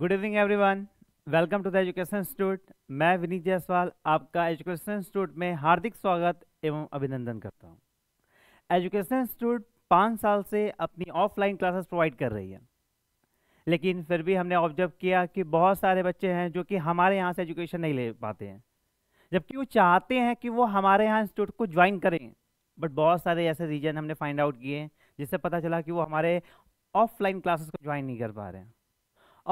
Good evening everyone welcome to the education institute मैं विनीत जायसवाल आपका education institute में हार्दिक स्वागत एवं अभिनंदन करता हूँ एजुकेशन इंस्टीट्यूट पाँच साल से अपनी ऑफलाइन क्लासेस प्रोवाइड कर रही है लेकिन फिर भी हमने ऑब्जर्व किया कि बहुत सारे बच्चे हैं जो कि हमारे यहाँ से एजुकेशन नहीं ले पाते हैं जबकि वो चाहते हैं कि वो हमारे यहाँ इंस्टीट्यूट को ज्वाइन करें बट बहुत सारे ऐसे रीजन हमने फाइंड आउट किए जिससे पता चला कि वो हमारे ऑफलाइन क्लासेस को ज्वाइन नहीं कर पा रहे हैं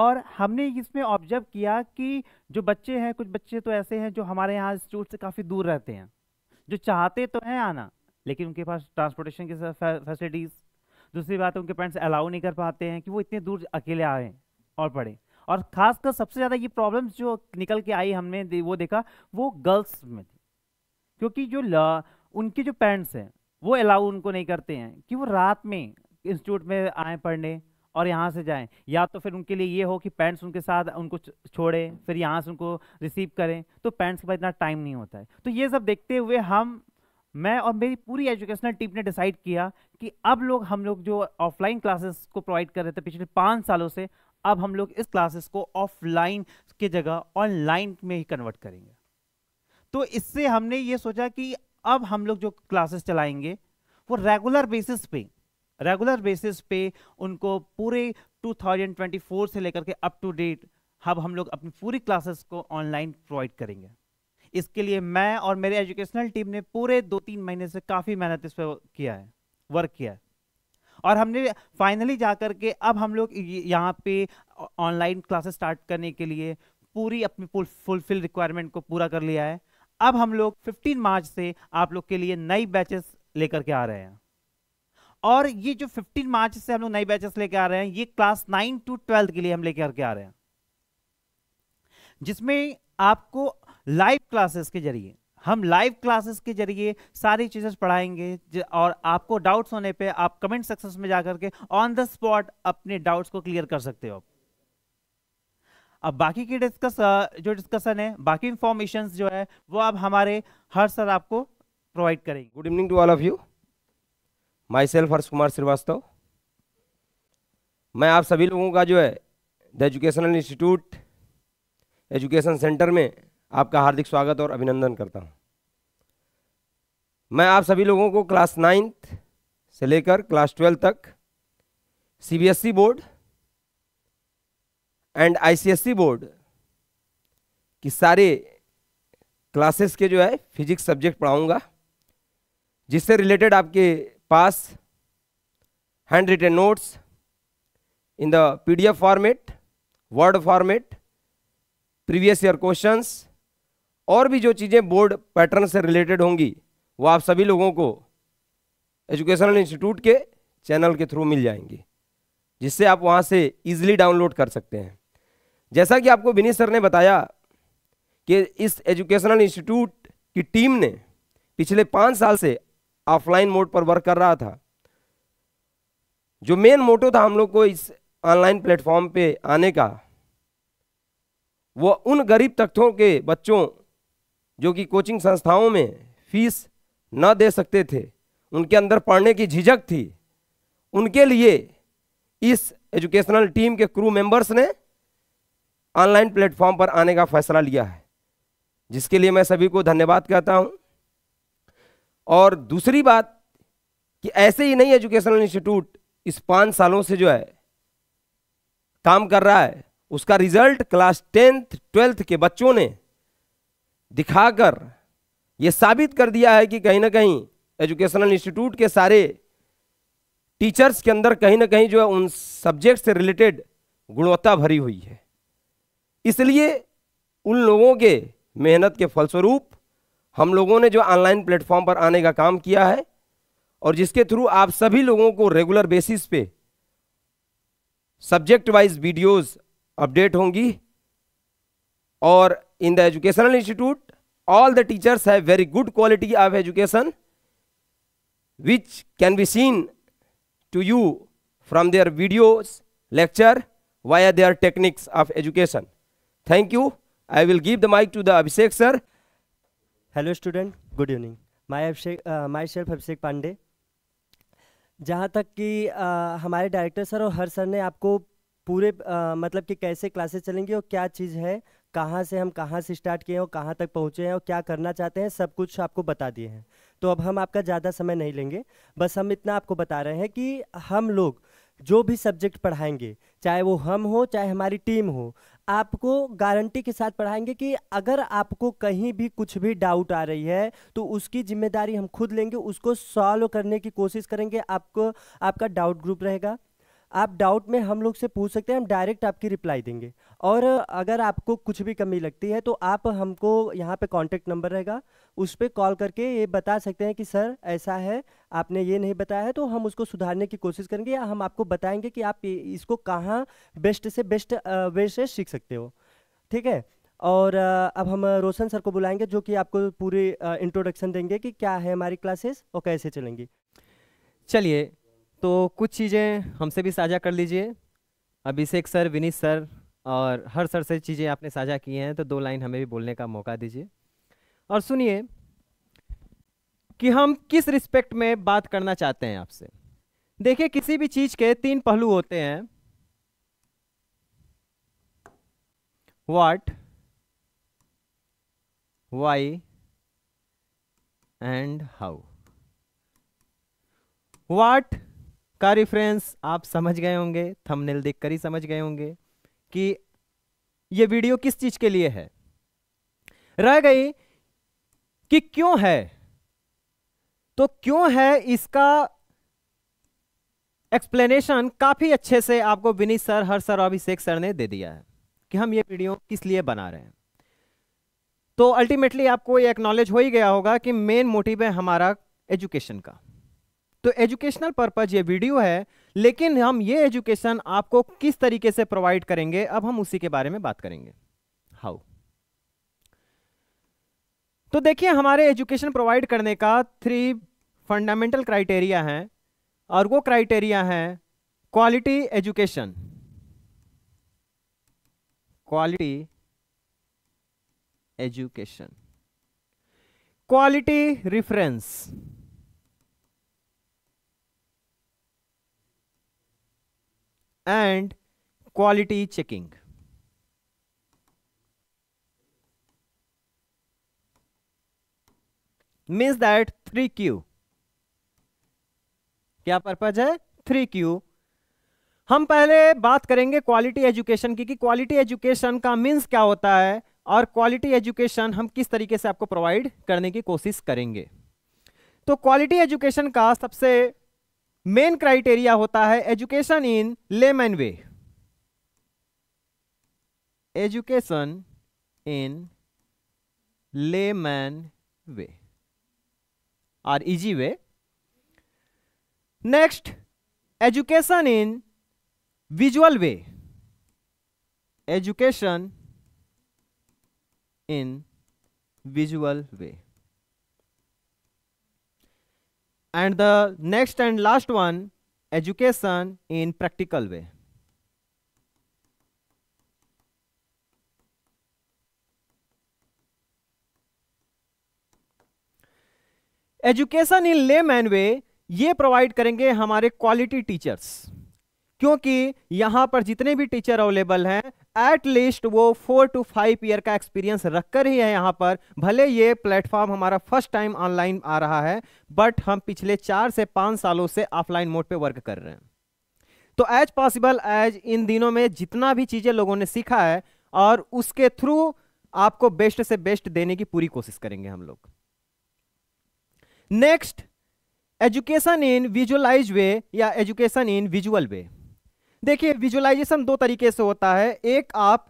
और हमने इसमें ऑब्जर्व किया कि जो बच्चे हैं कुछ बच्चे तो ऐसे हैं जो हमारे यहाँ इंस्टीट्यूट से काफ़ी दूर रहते हैं जो चाहते तो हैं आना लेकिन उनके पास ट्रांसपोर्टेशन की फैसिलिटीज़ दूसरी बात उनके पेरेंट्स अलाउ नहीं कर पाते हैं कि वो इतने दूर अकेले आए और पढ़ें और ख़ासकर सबसे ज़्यादा ये प्रॉब्लम्स जो निकल के आई हमने दे, वो देखा वो गर्ल्स में थी क्योंकि जो उनके जो पेरेंट्स हैं वो अलाउ उनको नहीं करते हैं कि वो रात में इंस्टीट्यूट में आए पढ़ने और यहाँ से जाएं या तो फिर उनके लिए ये हो कि पेरेंट्स उनके साथ उनको छोड़ें फिर यहाँ से उनको रिसीव करें तो पेरेंट्स के पास इतना टाइम नहीं होता है तो ये सब देखते हुए हम मैं और मेरी पूरी एजुकेशनल टीम ने डिसाइड किया कि अब लोग हम लोग जो ऑफलाइन क्लासेस को प्रोवाइड कर रहे थे पिछले पाँच सालों से अब हम लोग इस क्लासेस को ऑफलाइन की जगह ऑनलाइन में ही कन्वर्ट करेंगे तो इससे हमने ये सोचा कि अब हम लोग जो क्लासेस चलाएंगे वो रेगुलर बेसिस पे रेगुलर बेसिस पे उनको पूरे 2024 से लेकर के अप टू डेट हब हम लोग अपनी पूरी क्लासेस को ऑनलाइन प्रोवाइड करेंगे इसके लिए मैं और मेरे एजुकेशनल टीम ने पूरे दो तीन महीने से काफ़ी मेहनत इस पर किया है वर्क किया है और हमने फाइनली जा कर के अब हम लोग यहाँ पे ऑनलाइन क्लासेस स्टार्ट करने के लिए पूरी अपनी फुलफिल रिक्वायरमेंट को पूरा कर लिया है अब हम लोग 15 मार्च से आप लोग के लिए नई बैचेस लेकर के आ रहे हैं और ये जो 15 मार्च से हम लोग नई बैचेस लेके आ रहे हैं ये क्लास नाइन टू ट्वेल्थ के लिए हम लेके करके आ रहे हैं जिसमें आपको लाइव क्लासेस के जरिए हम लाइव क्लासेस के जरिए सारी चीज़ें पढ़ाएंगे और आपको डाउट्स होने पे आप कमेंट सेक्शन में जाकर के ऑन द स्पॉट अपने डाउट्स को क्लियर कर सकते हो अब बाकी की डिस्कस जो डिस्कशन है बाकी इंफॉर्मेशन जो है वो आप हमारे हर सर आपको प्रोवाइड करेंगे good evening to all of you myself Harsh Kumar Shrivastava मैं आप सभी लोगों का जो है the educational institute education centre में आपका हार्दिक स्वागत और अभिनंदन करता हूं मैं आप सभी लोगों को क्लास नाइन्थ से लेकर क्लास ट्वेल्थ तक CBSE board and ICSE board की सारे क्लासेस के जो है फिजिक्स सब्जेक्ट पढ़ाऊंगा जिससे रिलेटेड आपके pass handwritten notes in the pdf format word format previous year questions और भी जो चीज़ें बोर्ड पैटर्न से रिलेटेड होंगी वो आप सभी लोगों को एजुकेशनल इंस्टीट्यूट के चैनल के थ्रू मिल जाएंगी जिससे आप वहाँ से इजीली डाउनलोड कर सकते हैं जैसा कि आपको विनीत सर ने बताया कि इस एजुकेशनल इंस्टीट्यूट की टीम ने पिछले पाँच साल से ऑफलाइन मोड पर वर्क कर रहा था जो मेन मोटो था हम लोग को इस ऑनलाइन प्लेटफॉर्म पे आने का वो उन गरीब तख्तों के बच्चों जो कि कोचिंग संस्थाओं में फीस न दे सकते थे उनके अंदर पढ़ने की झिझक थी उनके लिए इस एजुकेशनल टीम के क्रू मेंबर्स ने ऑनलाइन प्लेटफॉर्म पर आने का फैसला लिया है जिसके लिए मैं सभी को धन्यवाद कहता हूँ और दूसरी बात कि ऐसे ही नहीं एजुकेशनल इंस्टीट्यूट इस पाँच सालों से जो है काम कर रहा है उसका रिजल्ट क्लास टेंथ ट्वेल्थ के बच्चों ने दिखाकर यह साबित कर दिया है कि कहीं ना कहीं एजुकेशनल इंस्टीट्यूट के सारे टीचर्स के अंदर कहीं ना कहीं जो है उन सब्जेक्ट से रिलेटेड गुणवत्ता भरी हुई है इसलिए उन लोगों के मेहनत के फलस्वरूप हम लोगों ने जो ऑनलाइन प्लेटफॉर्म पर आने का काम किया है और जिसके थ्रू आप सभी लोगों को रेगुलर बेसिस पे सब्जेक्ट वाइज वीडियोस अपडेट होंगी और in the educational institute all the teachers have very good quality of education which can be seen to you from their videos lecture via their techniques of education thank you I will give the mic to the Abhishek sir hello student good evening my Abhishek myself Abhishek Pandey जहाँ तक कि uh, हमारे director sir और हर sir ने आपको पूरे uh, मतलब कि कैसे क्लासेस चलेंगी और क्या चीज़ है कहाँ से हम कहाँ से स्टार्ट किए हैं और कहाँ तक पहुँचे हैं और क्या करना चाहते हैं सब कुछ आपको बता दिए हैं तो अब हम आपका ज़्यादा समय नहीं लेंगे बस हम इतना आपको बता रहे हैं कि हम लोग जो भी सब्जेक्ट पढ़ाएंगे चाहे वो हम हो चाहे हमारी टीम हो आपको गारंटी के साथ पढ़ाएंगे कि अगर आपको कहीं भी कुछ भी डाउट आ रही है तो उसकी जिम्मेदारी हम खुद लेंगे उसको सॉल्व करने की कोशिश करेंगे आपको आपका डाउट ग्रुप रहेगा आप डाउट में हम लोग से पूछ सकते हैं हम डायरेक्ट आपकी रिप्लाई देंगे और अगर आपको कुछ भी कमी लगती है तो आप हमको यहाँ पे कांटेक्ट नंबर रहेगा उस पर कॉल करके ये बता सकते हैं कि सर ऐसा है आपने ये नहीं बताया है तो हम उसको सुधारने की कोशिश करेंगे या हम आपको बताएंगे कि आप इसको कहाँ बेस्ट से बेस्ट वे से सीख सकते हो ठीक है और अब हम रोशन सर को बुलाएंगे जो कि आपको पूरी इंट्रोडक्शन देंगे कि क्या है हमारी क्लासेस और कैसे चलेंगी चलिए तो कुछ चीज़ें हमसे भी साझा कर लीजिए अभिषेक सर विनीत सर और हर सर से चीज़ें आपने साझा की हैं तो दो लाइन हमें भी बोलने का मौका दीजिए और सुनिए कि हम किस रिस्पेक्ट में बात करना चाहते हैं आपसे देखिए किसी भी चीज़ के तीन पहलू होते हैं what why and how what का रिफ्रेंस आप समझ गए होंगे थंबनेल देखकर ही समझ गए होंगे कि ये वीडियो किस चीज के लिए है रह गई कि क्यों है तो क्यों है इसका एक्सप्लेनेशन काफी अच्छे से आपको विनीत सर हर सर और अभिषेक सर ने दे दिया है कि हम ये वीडियो किस लिए बना रहे हैं तो अल्टीमेटली आपको ये एक्नॉलेज हो ही गया होगा कि मेन मोटिव है हमारा एजुकेशन का तो एजुकेशनल पर्पज ये वीडियो है लेकिन हम ये एजुकेशन आपको किस तरीके से प्रोवाइड करेंगे अब हम उसी के बारे में बात करेंगे हाउ तो देखिए हमारे एजुकेशन प्रोवाइड करने का थ्री फंडामेंटल क्राइटेरिया हैं और वो क्राइटेरिया हैं quality education quality education quality reference and quality checking. means that 3Q क्या पर्पज है 3Q हम पहले बात करेंगे क्वालिटी एजुकेशन की कि क्वालिटी एजुकेशन का मीन्स क्या होता है और क्वालिटी एजुकेशन हम किस तरीके से आपको प्रोवाइड करने की कोशिश करेंगे तो क्वालिटी एजुकेशन का सबसे मेन क्राइटेरिया होता है education in layman way education in layman way or easy way next education in visual way education in visual way and the next and last one education in practical way education in man way ये provide करेंगे हमारे quality teachers क्योंकि यहां पर जितने भी teacher available हैं at least वो फोर टू फाइव ईयर का एक्सपीरियंस रखकर ही है यहाँ पर भले ये प्लेटफॉर्म हमारा फर्स्ट टाइम ऑनलाइन आ रहा है बट हम पिछले चार से पाँच सालों से ऑफलाइन मोड पे वर्क कर रहे हैं तो एज पॉसिबल एज इन दिनों में जितना भी चीज़ें लोगों ने सीखा है और उसके थ्रू आपको बेस्ट से बेस्ट देने की पूरी कोशिश करेंगे हम लोग next education in visualize way या एजुकेशन इन विजुअल वे देखिए विजुअलाइजेशन दो तरीके से होता है एक आप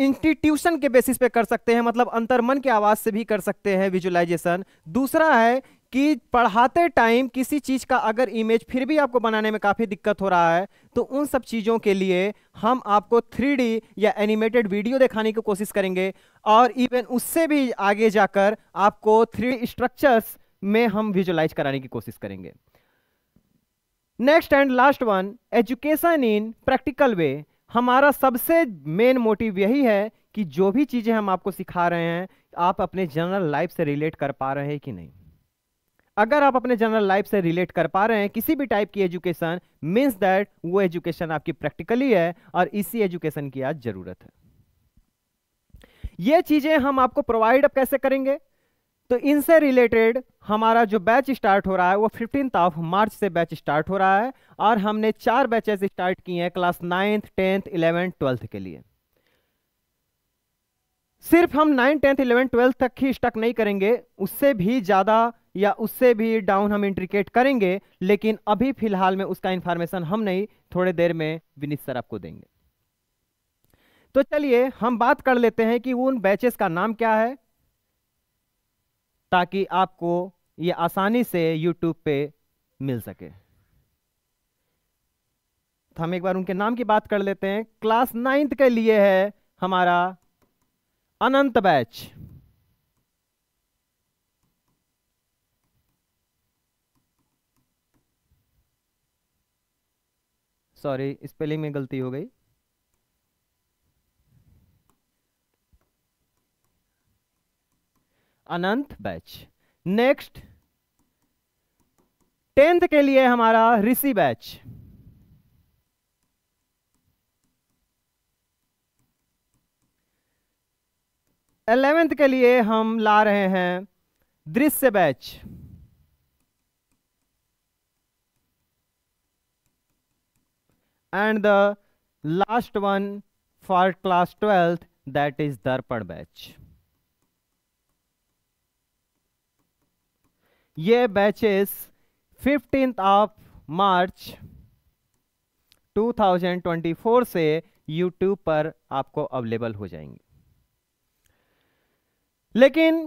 इंस्टीट्यूशन के बेसिस पे कर सकते हैं मतलब अंतर्मन की आवाज़ से भी कर सकते हैं विजुअलाइजेशन दूसरा है कि पढ़ाते टाइम किसी चीज़ का अगर इमेज फिर भी आपको बनाने में काफ़ी दिक्कत हो रहा है तो उन सब चीज़ों के लिए हम आपको 3D या एनिमेटेड वीडियो दिखाने की कोशिश करेंगे और इवन उससे भी आगे जाकर आपको थ्री स्ट्रक्चर्स में हम विजुलाइज कराने की कोशिश करेंगे next and last one education in practical way हमारा सबसे मेन मोटिव यही है कि जो भी चीज़ें हम आपको सिखा रहे हैं आप अपने जनरल लाइफ से रिलेट कर पा रहे हैं कि नहीं अगर आप अपने जनरल लाइफ से रिलेट कर पा रहे हैं किसी भी टाइप की एजुकेशन मीन्स दैट वो एजुकेशन आपकी प्रैक्टिकली है और इसी एजुकेशन की आज ज़रूरत है ये चीज़ें हम आपको प्रोवाइड अप कैसे करेंगे तो इनसे रिलेटेड हमारा जो बैच स्टार्ट हो रहा है वो फिफ्टीन ऑफ मार्च से बैच स्टार्ट हो रहा है और हमने चार बैचेस स्टार्ट किए हैं class ninth tenth eleventh twelfth के लिए सिर्फ हम नाइन टेंथ इलेवन ट्वेल्थ तक ही स्टक नहीं करेंगे उससे भी ज़्यादा या उससे भी डाउन हम इंट्रिकेट करेंगे लेकिन अभी फिलहाल में उसका इंफॉर्मेशन हम नहीं थोड़े देर में विनीत सर आपको देंगे तो चलिए हम बात कर लेते हैं कि उन बैचेस का नाम क्या है ताकि आपको ये आसानी से YouTube पे मिल सके तो हम एक बार उनके नाम की बात कर लेते हैं क्लास नाइन्थ के लिए है हमारा अनंत बैच सॉरी स्पेलिंग में गलती हो गई अनंत बैच नेक्स्ट टेंथ के लिए हमारा ऋषि बैच एलेवेंथ के लिए हम ला रहे हैं Drishya batch and the last one for class twelfth that is Darpan batch ये बैचेस फिफ्टीन ऑफ मार्च 2024 से YouTube पर आपको अवेलेबल हो जाएंगे लेकिन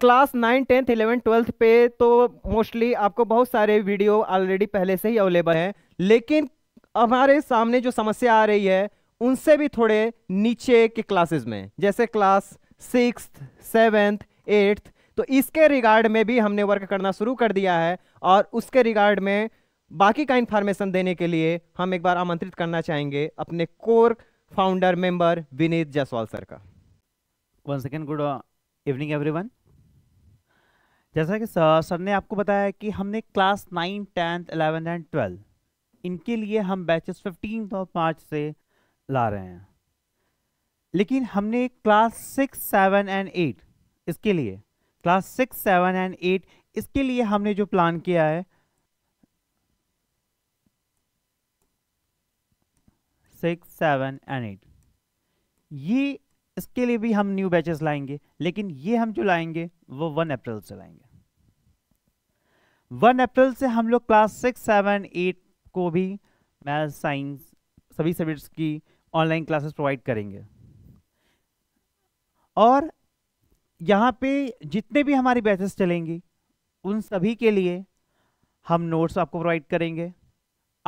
class nine tenth eleven twelfth पे तो मोस्टली आपको बहुत सारे वीडियो ऑलरेडी पहले से ही अवेलेबल हैं लेकिन हमारे सामने जो समस्या आ रही है उनसे भी थोड़े नीचे के क्लासेस में जैसे क्लास सिक्स सेवेंथ एट्थ तो इसके रिगार्ड में भी हमने वर्क करना शुरू कर दिया है और उसके रिगार्ड में बाकी का इन्फॉर्मेशन देने के लिए हम एक बार आमंत्रित करना चाहेंगे अपने core founder member Vineet Jaiswal sir का one second good evening everyone जैसा कि सर, सर ने आपको बताया कि हमने class nine tenth eleventh and twelve इनके लिए हम बैचेस फिफ्टीन ऑफ मार्च से ला रहे हैं लेकिन हमने class six seven and eight इसके लिए class six seven and eight इसके लिए हमने जो प्लान किया है सिक्स सेवन एंड एट ये इसके लिए भी हम न्यू बैचेस लाएंगे लेकिन ये हम जो लाएंगे वो वन अप्रैल से लाएंगे वन अप्रैल से हम लोग क्लास सिक्स सेवन एट को भी मैथ साइंस सभी सब्जेक्ट्स की ऑनलाइन क्लासेस प्रोवाइड करेंगे और यहाँ पे जितने भी हमारी बैचेस चलेंगी उन सभी के लिए हम नोट्स आपको प्रोवाइड करेंगे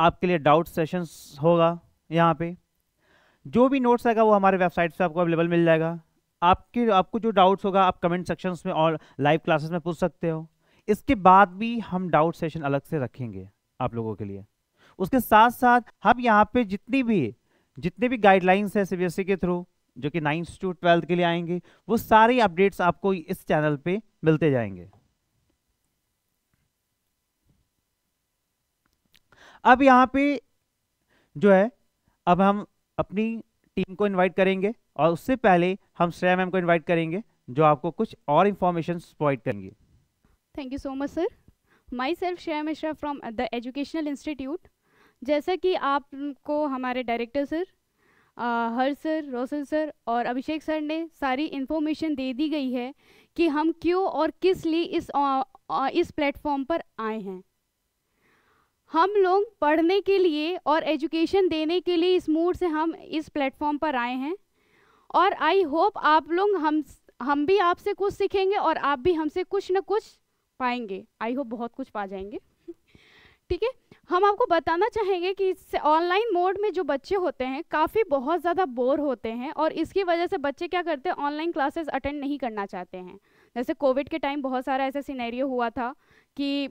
आपके लिए डाउट सेशंस होगा यहाँ पे जो भी नोट्स आएगा वो हमारे वेबसाइट से आपको अवेलेबल मिल जाएगा आपके आपको जो डाउट्स होगा आप कमेंट सेक्शंस में और लाइव क्लासेस में पूछ सकते हो इसके बाद भी हम डाउट सेशन अलग से रखेंगे आप लोगों के लिए उसके साथ साथ हम यहाँ पे जितनी भी जितने भी गाइडलाइंस है सी के थ्रू जो कि नाइन्थ टू ट्वेल्थ के लिए आएंगे वो सारी अपडेट्स आपको इस चैनल पे मिलते जाएंगे अब यहाँ पे जो है अब हम अपनी टीम को इनवाइट करेंगे और उससे पहले हम श्रेया मैम को इनवाइट करेंगे जो आपको कुछ और इन्फॉर्मेशन प्रोवाइड करेंगे thank you so much sir myself Shreya Mishra from the educational institute जैसा कि आपको हमारे डायरेक्टर सर हर सर रोशन सर और अभिषेक सर ने सारी इन्फॉर्मेशन दे दी गई है कि हम क्यों और किस लिए इस आ, आ, इस प्लेटफॉर्म पर आए हैं हम लोग पढ़ने के लिए और एजुकेशन देने के लिए इस मूड से हम इस प्लेटफॉर्म पर आए हैं और आई होप आप लोग हम हम भी आपसे कुछ सीखेंगे और आप भी हमसे कुछ ना कुछ पाएंगे आई होप बहुत कुछ पा जाएंगे ठीक है हम आपको बताना चाहेंगे कि इससे ऑनलाइन मोड में जो बच्चे होते हैं काफ़ी बहुत ज़्यादा बोर होते हैं और इसकी वजह से बच्चे क्या करते हैं ऑनलाइन क्लासेस अटेंड नहीं करना चाहते हैं जैसे कोविड के टाइम बहुत सारा ऐसा सिनेरियो हुआ था कि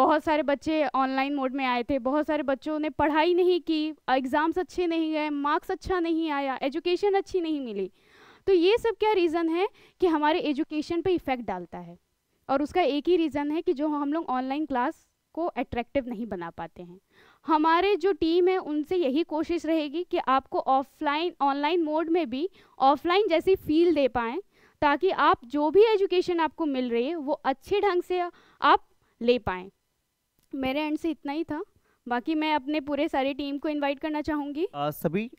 बहुत सारे बच्चे ऑनलाइन मोड में आए थे बहुत सारे बच्चों ने पढ़ाई नहीं की एग्ज़ाम्स अच्छे नहीं गए मार्क्स अच्छा नहीं आया एजुकेशन अच्छी नहीं मिली तो ये सब क्या रीज़न है कि हमारे एजुकेशन पर इफ़ेक्ट डालता है और उसका एक ही रीज़न है कि जो हम लोग ऑनलाइन क्लास को अट्रैक्टिव नहीं बना पाते हैं हमारे जो टीम है उनसे यही कोशिश रहेगी कि आपको ऑफलाइन ऑनलाइन मोड में भी ऑफलाइन जैसी फील दे पाएँ ताकि आप जो भी एजुकेशन आपको मिल रही है वो अच्छे ढंग से आप ले पाएँ मेरे एंड से इतना ही था बाकी मैं अपने पूरे सारी टीम को इनवाइट करना चाहूँगी सभी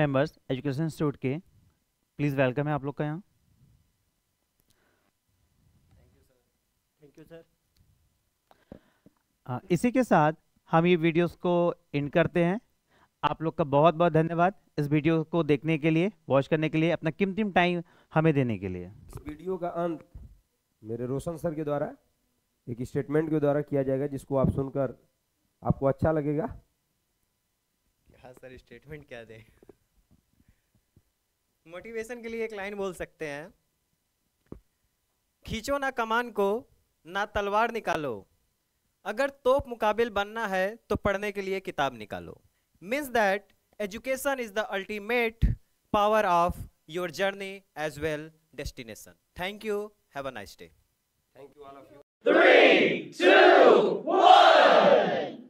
मेंबर्स एजुकेशन इंस्टीट्यूट के प्लीज़ वेलकम है आप लोग का यहाँ thank you sir thank you sir इसी के साथ हम ये वीडियोस को एंड करते हैं आप लोग का बहुत बहुत धन्यवाद इस वीडियो को देखने के लिए वॉच करने के लिए अपना कीमती टाइम हमें देने के लिए इस वीडियो का अंत मेरे रोशन सर के द्वारा एक स्टेटमेंट के द्वारा किया जाएगा जिसको आप सुनकर आपको अच्छा लगेगा हाँ सर स्टेटमेंट क्या दें मोटिवेशन के लिए एक लाइन बोल सकते हैं खींचो ना कमान को ना तलवार निकालो अगर तोप मुकाबिल बनना है तो पढ़ने के लिए किताब निकालो means that education is the ultimate power of your journey as well destination thank you have a nice day thank you all of you 3 2 1